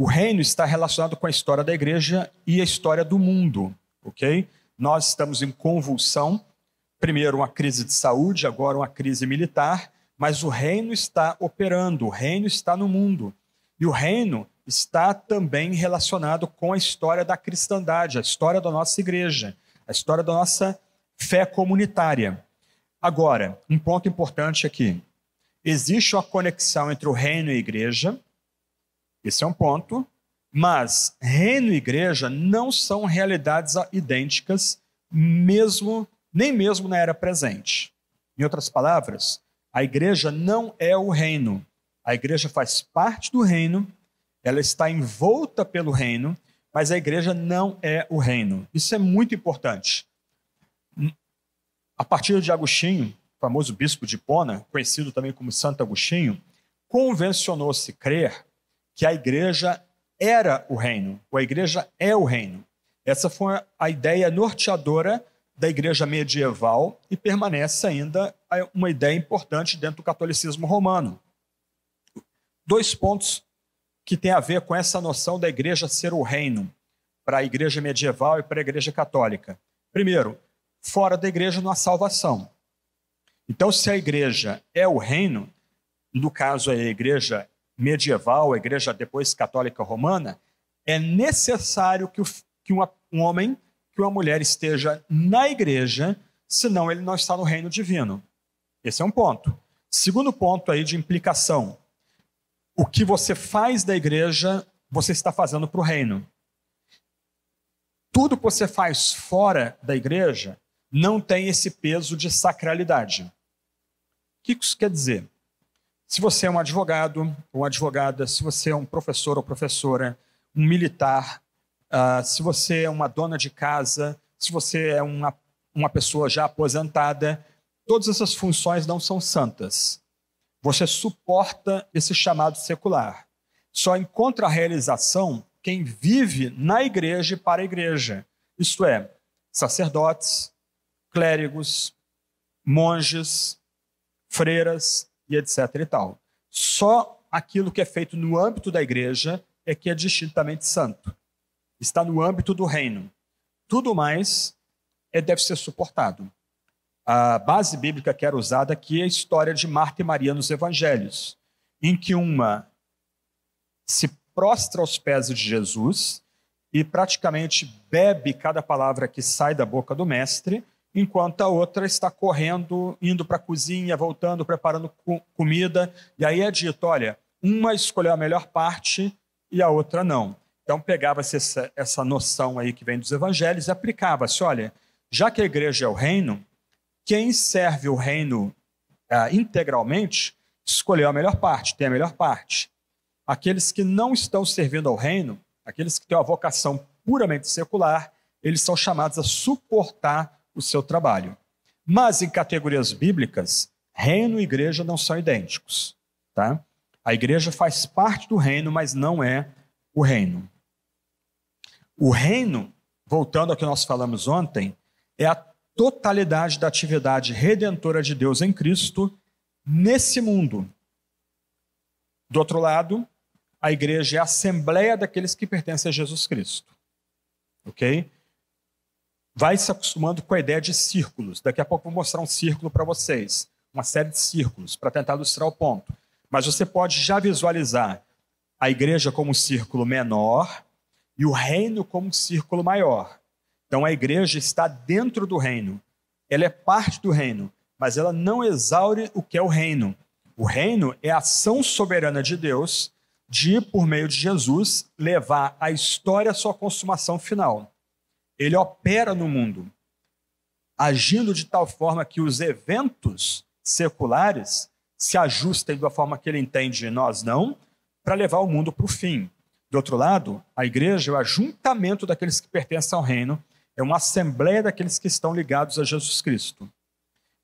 O reino está relacionado com a história da igreja e a história do mundo, ok? Nós estamos em convulsão, primeiro uma crise de saúde, agora uma crise militar, mas o reino está operando, o reino está no mundo. E o reino está também relacionado com a história da cristandade, a história da nossa igreja, a história da nossa fé comunitária. Agora, um ponto importante aqui. Existe uma conexão entre o reino e a igreja, esse é um ponto. Mas reino e igreja não são realidades idênticas, mesmo nem mesmo na era presente. Em outras palavras, a igreja não é o reino. A igreja faz parte do reino, ela está envolta pelo reino, mas a igreja não é o reino. Isso é muito importante. A partir de Agostinho, famoso bispo de Pona, conhecido também como Santo Agostinho, convencionou-se crer que a igreja era o reino, ou a igreja é o reino. Essa foi a ideia norteadora da igreja medieval e permanece ainda é uma ideia importante dentro do catolicismo romano. Dois pontos que têm a ver com essa noção da igreja ser o reino para a igreja medieval e para a igreja católica. Primeiro, fora da igreja não há salvação. Então, se a igreja é o reino, no caso a igreja medieval, a igreja depois católica romana, é necessário que, o, que um homem, que uma mulher esteja na igreja, senão ele não está no reino divino. Esse é um ponto. Segundo ponto aí de implicação. O que você faz da igreja, você está fazendo para o reino. Tudo que você faz fora da igreja não tem esse peso de sacralidade. O que isso quer dizer? Se você é um advogado ou advogada, se você é um professor ou professora, um militar, uh, se você é uma dona de casa, se você é uma, uma pessoa já aposentada, todas essas funções não são santas. Você suporta esse chamado secular. Só encontra a realização quem vive na igreja e para a igreja. Isto é, sacerdotes, clérigos, monges, freiras, e etc. e tal. Só aquilo que é feito no âmbito da igreja é que é distintamente santo. Está no âmbito do reino. Tudo mais é, deve ser suportado. A base bíblica que era usada aqui é a história de Marta e Maria nos evangelhos, em que uma se prostra aos pés de Jesus e praticamente bebe cada palavra que sai da boca do mestre, enquanto a outra está correndo, indo para a cozinha, voltando, preparando co comida. E aí é dito: olha, uma escolheu a melhor parte e a outra não. Então pegava-se essa, essa noção aí que vem dos evangelhos e aplicava-se: olha, já que a igreja é o reino, quem serve o reino ah, integralmente escolheu a melhor parte, tem a melhor parte. Aqueles que não estão servindo ao reino, aqueles que têm uma vocação puramente secular, eles são chamados a suportar o seu trabalho. Mas em categorias bíblicas, reino e igreja não são idênticos, tá? A igreja faz parte do reino, mas não é o reino. O reino, voltando ao que nós falamos ontem, é a totalidade da atividade redentora de Deus em Cristo nesse mundo. Do outro lado, a igreja é a assembleia daqueles que pertencem a Jesus Cristo. OK? vai se acostumando com a ideia de círculos. Daqui a pouco vou mostrar um círculo para vocês, uma série de círculos, para tentar ilustrar o ponto. Mas você pode já visualizar a igreja como um círculo menor e o reino como um círculo maior. Então a igreja está dentro do reino, ela é parte do reino, mas ela não exaure o que é o reino. O reino é a ação soberana de Deus de, por meio de Jesus, levar a história à sua consumação final ele opera no mundo, agindo de tal forma que os eventos seculares se ajustem da forma que ele entende e nós não, para levar o mundo para o fim. Do outro lado, a igreja é o ajuntamento daqueles que pertencem ao reino, é uma assembleia daqueles que estão ligados a Jesus Cristo.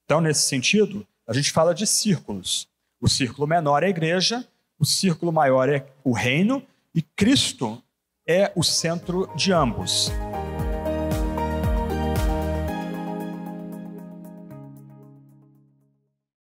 Então, nesse sentido, a gente fala de círculos. O círculo menor é a igreja, o círculo maior é o reino, e Cristo é o centro de ambos.